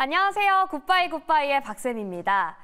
안녕하세요. 굿바이 굿바이의 박쌤입니다.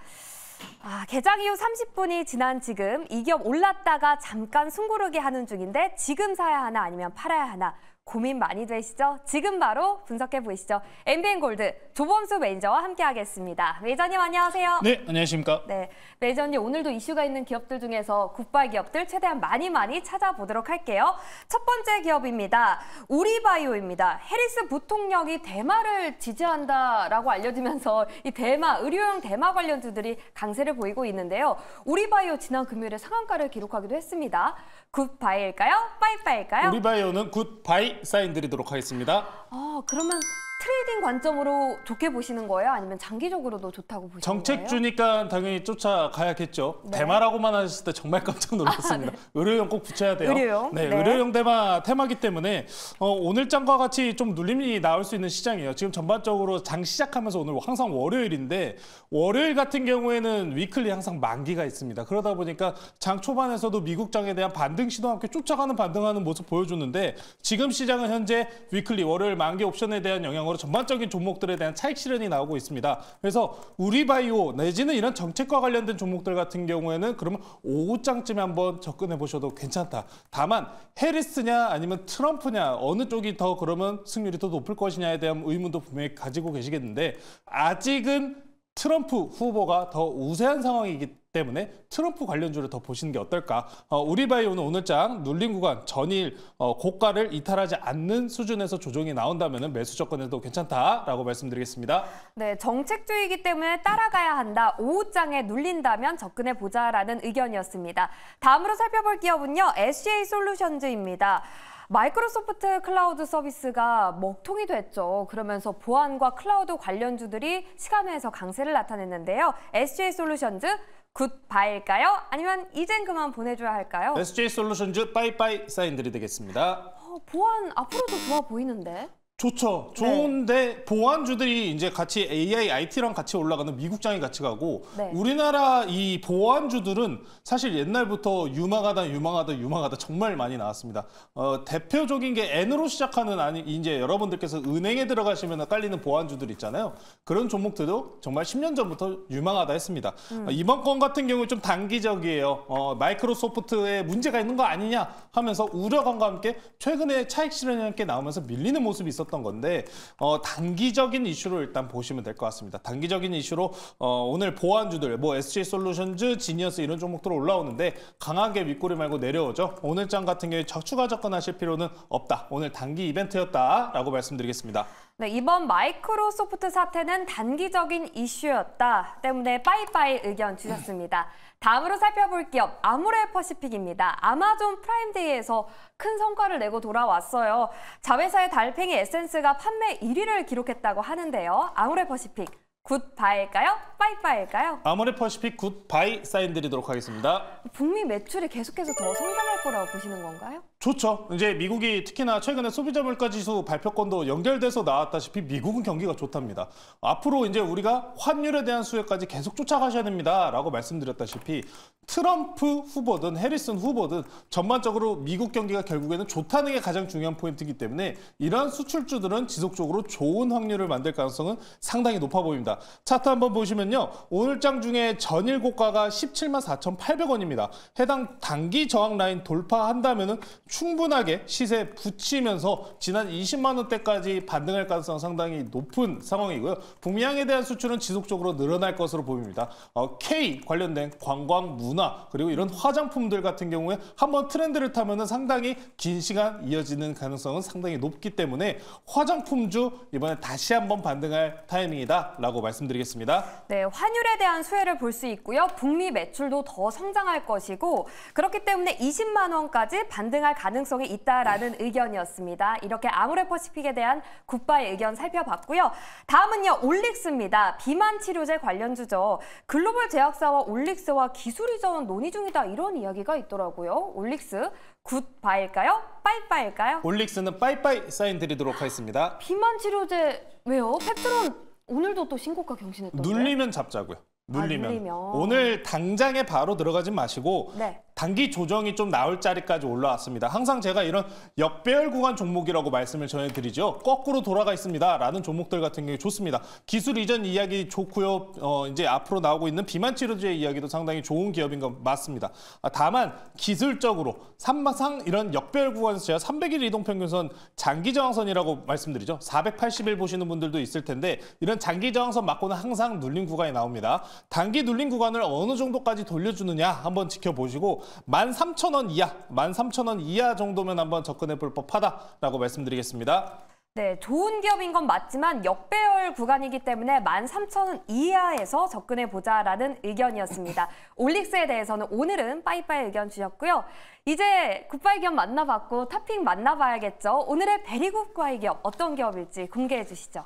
아, 개장 이후 30분이 지난 지금 이겸 올랐다가 잠깐 숨고르게 하는 중인데 지금 사야 하나 아니면 팔아야 하나 고민 많이 되시죠? 지금 바로 분석해 보시죠. MBN 골드 조범수 매니저와 함께하겠습니다. 매니저님 안녕하세요. 네, 안녕하십니까? 네, 매니저님 오늘도 이슈가 있는 기업들 중에서 굿바이 기업들 최대한 많이 많이 찾아보도록 할게요. 첫 번째 기업입니다. 우리바이오입니다. 해리스 부통령이 대마를 지지한다라고 알려지면서 이 대마 의료용 대마 관련주들이 강세를 보이고 있는데요. 우리바이오 지난 금요일에 상한가를 기록하기도 했습니다. 굿바이일까요? 빠이빠이일까요? 우리바이오는 굿바이 사인 드리도록 하겠습니다. 어, 그러면 트레이딩 관점으로 좋게 보시는 거예요? 아니면 장기적으로도 좋다고 보시는 정책 거예요? 정책 주니까 당연히 쫓아가야겠죠. 네. 대마라고만 하셨을 때 정말 깜짝 놀랐습니다. 아, 네. 의료용 꼭 붙여야 돼요. 의료용? 네, 네. 의료용 대마 테마기 때문에 어, 오늘 장과 같이 좀 눌림이 나올 수 있는 시장이에요. 지금 전반적으로 장 시작하면서 오늘 항상 월요일인데 월요일 같은 경우에는 위클리 항상 만기가 있습니다. 그러다 보니까 장 초반에서도 미국 장에 대한 반등 시도와 함께 쫓아가는 반등하는 모습 보여주는데 지금 시장은 현재 위클리 월요일 만기 옵션에 대한 영향으로 전반적로 전반적인 종목들에 대한 차익 실현이 나오고 있습니다. 그래서 우리바이오 내지는 이런 정책과 관련된 종목들 같은 경우에는 그러면 오후장쯤에 한번 접근해 보셔도 괜찮다. 다만 해리스냐 아니면 트럼프냐 어느 쪽이 더 그러면 승률이 더 높을 것이냐에 대한 의문도 분명히 가지고 계시겠는데 아직은 트럼프 후보가 더 우세한 상황이기 때문에 때문에 트럼프 관련주를 더 보시는 게 어떨까. 어, 우리바이오는 오늘장 눌린 구간 전일 어, 고가를 이탈하지 않는 수준에서 조정이 나온다면 매수 조건에도 괜찮다라고 말씀드리겠습니다. 네, 정책주의이기 때문에 따라가야 한다. 5호장에 눌린다면 접근해보자라는 의견이었습니다. 다음으로 살펴볼 기업은요. SA e 솔루션즈입니다. 마이크로소프트 클라우드 서비스가 먹통이 됐죠. 그러면서 보안과 클라우드 관련주들이 시간회에서 강세를 나타냈는데요. SJ e 솔루션즈 굿바일까요? 아니면 이젠 그만 보내줘야 할까요? SJ 솔루션즈 빠이빠이 사인들이 되겠습니다. 어, 보안 앞으로도 좋아 보이는데? 좋죠. 네. 좋은데 네. 보안주들이 이제 같이 AI, IT랑 같이 올라가는 미국장이 같이 가고 네. 우리나라 이 보안주들은 사실 옛날부터 유망하다, 유망하다, 유망하다 정말 많이 나왔습니다. 어, 대표적인 게 N으로 시작하는 아니 이제 여러분들께서 은행에 들어가시면 깔리는 보안주들 있잖아요. 그런 종목들도 정말 10년 전부터 유망하다 했습니다. 음. 어, 이번 건 같은 경우 는좀 단기적이에요. 어, 마이크로소프트에 문제가 있는 거 아니냐 하면서 우려감과 함께 최근에 차익 실현이 함께 나오면서 밀리는 모습이 있었. 있었던 건데 어, 단기적인 이슈로 일단 보시면 될 것 같습니다. 단기적인 이슈로 어, 오늘 보안주들 뭐 SG 솔루션즈, 지니어스 이런 종목들 올라오는데 강하게 윗꼬리 말고 내려오죠. 오늘 장 같은 경우에 추가 접근하실 필요는 없다. 오늘 단기 이벤트였다라고 말씀드리겠습니다. 네, 이번 마이크로소프트 사태는 단기적인 이슈였다 때문에 빠이빠이 의견 주셨습니다. 다음으로 살펴볼 기업 아모레퍼시픽입니다. 아마존 프라임데이에서 큰 성과를 내고 돌아왔어요. 자회사의 달팽이 에센스가 판매 1위를 기록했다고 하는데요. 아모레퍼시픽 굿바이일까요? 빠이빠이일까요? 아모레퍼시픽 굿바이 사인 드리도록 하겠습니다. 북미 매출이 계속해서 더 성장할 거라고 보시는 건가요? 좋죠. 이제 미국이 특히나 최근에 소비자 물가 지수 발표권도 연결돼서 나왔다시피 미국은 경기가 좋답니다. 앞으로 이제 우리가 환율에 대한 수혜까지 계속 쫓아가셔야 됩니다라고 말씀드렸다시피 트럼프 후보든 해리슨 후보든 전반적으로 미국 경기가 결국에는 좋다는 게 가장 중요한 포인트이기 때문에 이러한 수출주들은 지속적으로 좋은 확률을 만들 가능성은 상당히 높아 보입니다. 차트 한번 보시면요. 오늘장 중에 전일 고가가 17만 4,800원입니다. 해당 단기 저항 라인 돌파한다면 충분하게 시세 붙이면서 지난 20만 원대까지 반등할 가능성 상당히 높은 상황이고요. 북미향에 대한 수출은 지속적으로 늘어날 것으로 보입니다. 어, K 관련된 관광 문 문화 그리고 이런 화장품들 같은 경우에 한번 트렌드를 타면은 상당히 긴 시간 이어지는 가능성은 상당히 높기 때문에 화장품주 이번에 다시 한번 반등할 타이밍이다라고 말씀드리겠습니다. 네, 환율에 대한 수혜를 볼 수 있고요. 북미 매출도 더 성장할 것이고 그렇기 때문에 20만 원까지 반등할 가능성이 있다라는 의견이었습니다. 이렇게 아모레퍼시픽에 대한 굿바의 의견 살펴봤고요. 다음은요 올릭스입니다. 비만 치료제 관련 주죠. 글로벌 제약사와 올릭스와 기술이 싸운 논의 중이다 이런 이야기가 있더라고요. 올릭스 굿바일까요? 빠이빠일까요? 올릭스는 빠이빠이 사인 드리도록 하겠습니다. 비만 치료제 왜요? 펩트론 오늘도 또 신고가 경신했던데. 눌리면 잡자고요. 아, 눌리면. 아, 눌리면. 오늘 당장에 바로 들어가지 마시고 네. 단기 조정이 좀 나올 자리까지 올라왔습니다. 항상 제가 이런 역배열 구간 종목이라고 말씀을 전해드리죠. 거꾸로 돌아가 있습니다. 라는 종목들 같은 경우에 좋습니다. 기술 이전 이야기 좋고요. 어, 이제 앞으로 나오고 있는 비만 치료제 이야기도 상당히 좋은 기업인 건 맞습니다. 아, 다만 기술적으로 삼마상 이런 역배열 구간에서 제가 300일 이동평균선 장기저항선이라고 말씀드리죠. 480일 보시는 분들도 있을 텐데 이런 장기저항선 맞고는 항상 눌린 구간이 나옵니다. 단기 눌린 구간을 어느 정도까지 돌려주느냐 한번 지켜보시고 13,000원 이하, 13,000원 이하 정도면 한번 접근해 볼 법하다라고 말씀드리겠습니다. 네, 좋은 기업인 건 맞지만 역배열 구간이기 때문에 13,000원 이하에서 접근해 보자라는 의견이었습니다. 올릭스에 대해서는 오늘은 빠이빠이 의견 주셨고요. 이제 굿바이 기업 만나봤고 탑핑 만나봐야겠죠. 오늘의 베리굿바이 기업 어떤 기업일지 공개해 주시죠.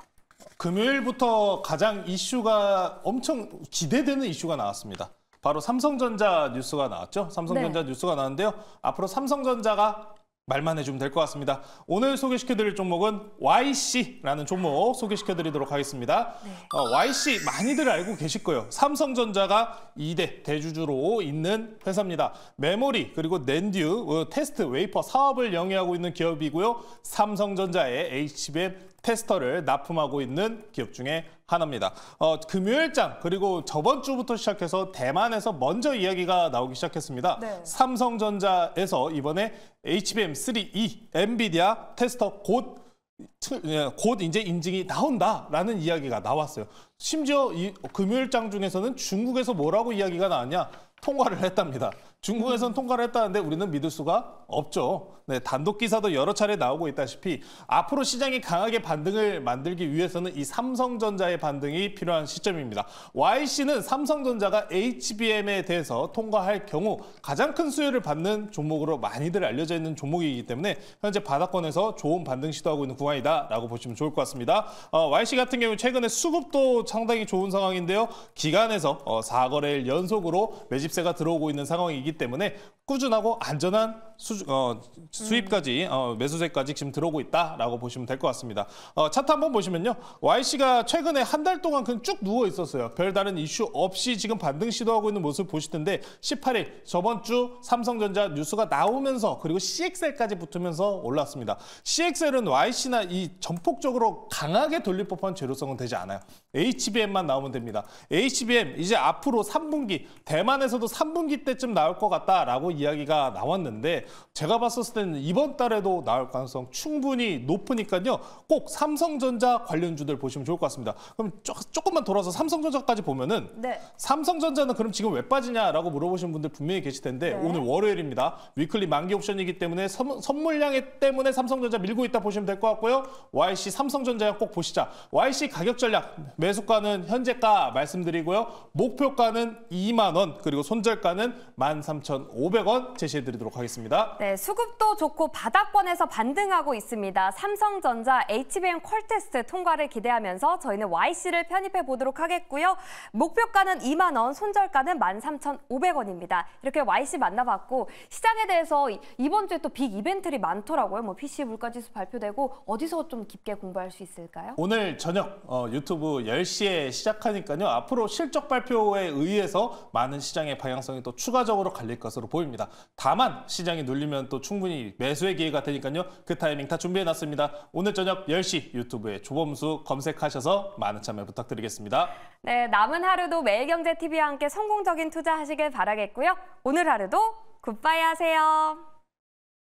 금요일부터 가장 이슈가 엄청 기대되는 이슈가 나왔습니다. 바로 삼성전자 뉴스가 나왔죠. 삼성전자 네. 뉴스가 나왔는데요. 앞으로 삼성전자가 말만 해주면 될 것 같습니다. 오늘 소개시켜드릴 종목은 YC라는 종목 소개시켜드리도록 하겠습니다. 네. 어, YC 많이들 알고 계실 거예요. 삼성전자가 2대 대주주로 있는 회사입니다. 메모리 그리고 낸듀 어, 테스트 웨이퍼 사업을 영위하고 있는 기업이고요. 삼성전자의 HBM 테스터를 납품하고 있는 기업 중에 하나입니다. 어, 금요일장 그리고 저번 주부터 시작해서 대만에서 먼저 이야기가 나오기 시작했습니다. 네. 삼성전자에서 이번에 HBM3E 엔비디아 테스터 곧곧 예, 이제 인증이 나온다라는 이야기가 나왔어요. 심지어 이 금요일장 중에서는 중국에서 뭐라고 이야기가 나왔냐? 통과를 했답니다. 중국에선 통과를 했다는데 우리는 믿을 수가 없죠. 네, 단독 기사도 여러 차례 나오고 있다시피 앞으로 시장이 강하게 반등을 만들기 위해서는 이 삼성전자의 반등이 필요한 시점입니다. YC는 삼성전자가 HBM에 대해서 통과할 경우 가장 큰 수혜를 받는 종목으로 많이들 알려져 있는 종목이기 때문에 현재 바닥권에서 좋은 반등 시도하고 있는 구간이다라고 보시면 좋을 것 같습니다. 어, YC 같은 경우 최근에 수급도 상당히 좋은 상황인데요. 기간에서 어, 4거래일 연속으로 매집세가 들어오고 있는 상황이기 때문에 꾸준하고 안전한 수, 어, 수입까지 음. 어, 매수세까지 지금 들어오고 있다라고 보시면 될 것 같습니다. 어, 차트 한번 보시면요. YC가 최근에 한 달 동안 그냥 쭉 누워 있었어요. 별다른 이슈 없이 지금 반등 시도하고 있는 모습 보실 텐데 18일 저번 주 삼성전자 뉴스가 나오면서 그리고 CXL까지 붙으면서 올랐습니다. CXL은 YC나 이 전폭적으로 강하게 돌릴 법한 재료성은 되지 않아요. HBM만 나오면 됩니다. HBM 이제 앞으로 3분기 대만에서도 3분기 때쯤 나올 것 같다라고 이야기가 나왔는데 제가 봤었을 때는 이번 달에도 나올 가능성 충분히 높으니까요. 꼭 삼성전자 관련주들 보시면 좋을 것 같습니다. 그럼 조, 조금만 돌아서 삼성전자까지 보면은 네. 삼성전자는 그럼 지금 왜 빠지냐라고 물어보시는 분들 분명히 계실 텐데 네. 오늘 월요일입니다. 위클리 만기 옵션이기 때문에 선, 선물량 때문에 삼성전자 밀고 있다 보시면 될 것 같고요. YC 삼성전자 꼭 보시자. YC 가격 전략 매수가는 현재가 말씀드리고요. 목표가는 2만 원 그리고 손절가는 13,500원 제시해드리도록 하겠습니다. 있습니다. 네, 수급도 좋고 바닥권에서 반등하고 있습니다. 삼성전자 HBM 퀄테스트 통과를 기대하면서 저희는 YC를 편입해 보도록 하겠고요. 목표가는 2만 원, 손절가는 13,500원입니다. 이렇게 YC 만나봤고 시장에 대해서 이번 주에 또 빅 이벤트들이 많더라고요. 뭐 PC 물가지수 발표되고 어디서 좀 깊게 공부할 수 있을까요? 오늘 저녁 어, 유튜브 10시에 시작하니까요. 앞으로 실적 발표에 의해서 많은 시장의 방향성이 또 추가적으로 갈릴 것으로 보입니다. 다만 시장이 눌리면 또 충분히 매수의 기회가 되니까요. 그 타이밍 다 준비해놨습니다. 오늘 저녁 10시 유튜브에 조범수 검색하셔서 많은 참여 부탁드리겠습니다. 네, 남은 하루도 매일경제TV와 함께 성공적인 투자하시길 바라겠고요. 오늘 하루도 굿바이 하세요.